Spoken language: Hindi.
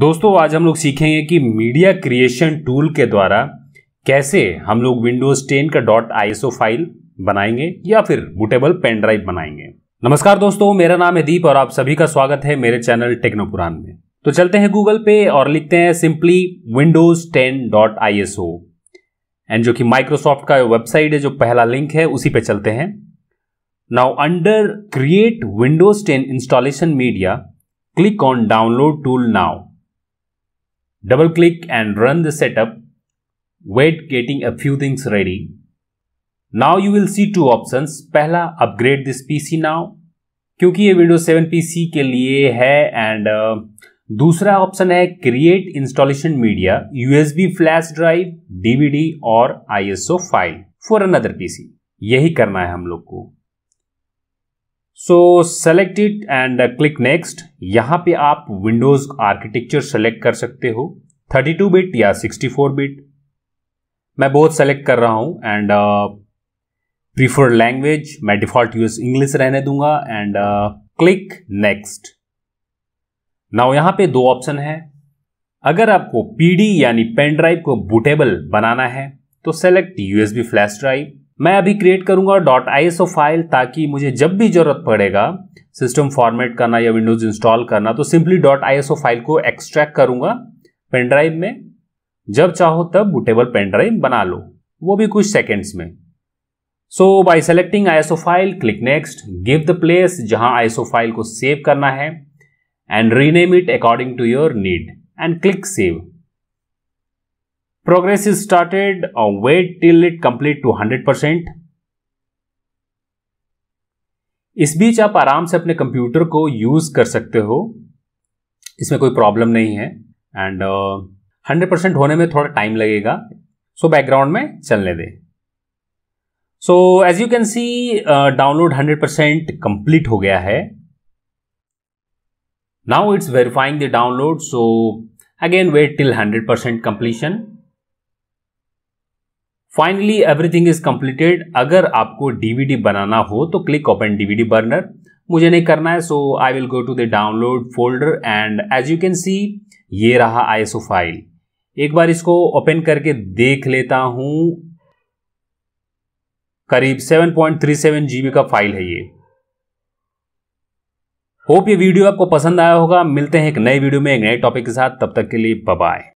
दोस्तों आज हम लोग सीखेंगे कि मीडिया क्रिएशन टूल के द्वारा कैसे हम लोग विंडोज 10 का डॉट आई फाइल बनाएंगे या फिर बुटेबल पेन ड्राइव बनाएंगे नमस्कार दोस्तों मेरा नाम है दीप और आप सभी का स्वागत है मेरे चैनल टेक्नोपुरान में तो चलते हैं गूगल पे और लिखते हैं simply Windows ten dot I S O and जो कि माइक्रोसॉफ्ट का वेबसाइट है जो पहला लिंक है उसी पे चलते हैं now under create Windows ten installation media click on download tool now Double click and run the setup. Wait getting a few things ready. Now you will see two options. pehla upgrade this PC now kyunki ye Windows 7 PC ke liye hai and uh, dusra option hai create installation media usb flash drive dvd or iso file for another pc yahi karna hai hum log ko so select it and click next यहाँ पे आप विंडोज आर्किटेक्चर सेलेक्ट कर सकते हो 32 बिट या 64 बिट मैं बहुत सेलेक्ट कर रहा हूँ एंड प्रीफर लैंग्वेज मैं डिफॉल्ट यूएस इंग्लिश रहने दूंगा एंड क्लिक नेक्स्ट नाउ यहाँ पे दो ऑप्शन है अगर आपको पीडी यानी पेन ड्राइव को बुटेबल बनाना है तो सेलेक्ट यूएसबी फ्लैश ड्राइव मैं अभी क्रिएट करूंगा डॉट आई फाइल ताकि मुझे जब भी जरूरत पड़ेगा सिस्टम फॉर्मेट करना या विंडोज इंस्टॉल करना तो सिंपली डॉट आई फाइल को एक्सट्रैक्ट करूंगा पेन ड्राइव में जब चाहो तब बुटेबल पेन ड्राइव बना लो वो भी कुछ सेकेंड्स में so by selecting I file click next give the place जहां आई फाइल को सेव करना है and rename it according to your need and click save Progress is started, uh, wait till it complete to 100%. इस बीच आप आराम से अपने कंप्यूटर को यूज कर सकते हो इसमें कोई प्रॉब्लम नहीं है एंड हंड्रेड परसेंट होने में थोड़ा टाइम लगेगा सो so बैकग्राउंड में चलने दे so as you can see download hundred percent complete हो गया है now it's verifying the download so again wait till hundred percent completion finally everything is completed अगर आपको डीवीडी बनाना हो तो क्लिक ओपन डीवीडी बर्नर मुझे नहीं करना है so I will go to the download folder and as you can see ये रहा आईएसओ फाइल एक बार इसको ओपन करके देख लेता हूं करीब 7.37 जीबी का फाइल है ये होप ये वीडियो आपको पसंद आया होगा मिलते हैं एक नए वीडियो में एक नए टॉपिक के साथ तब तक के लिए बाय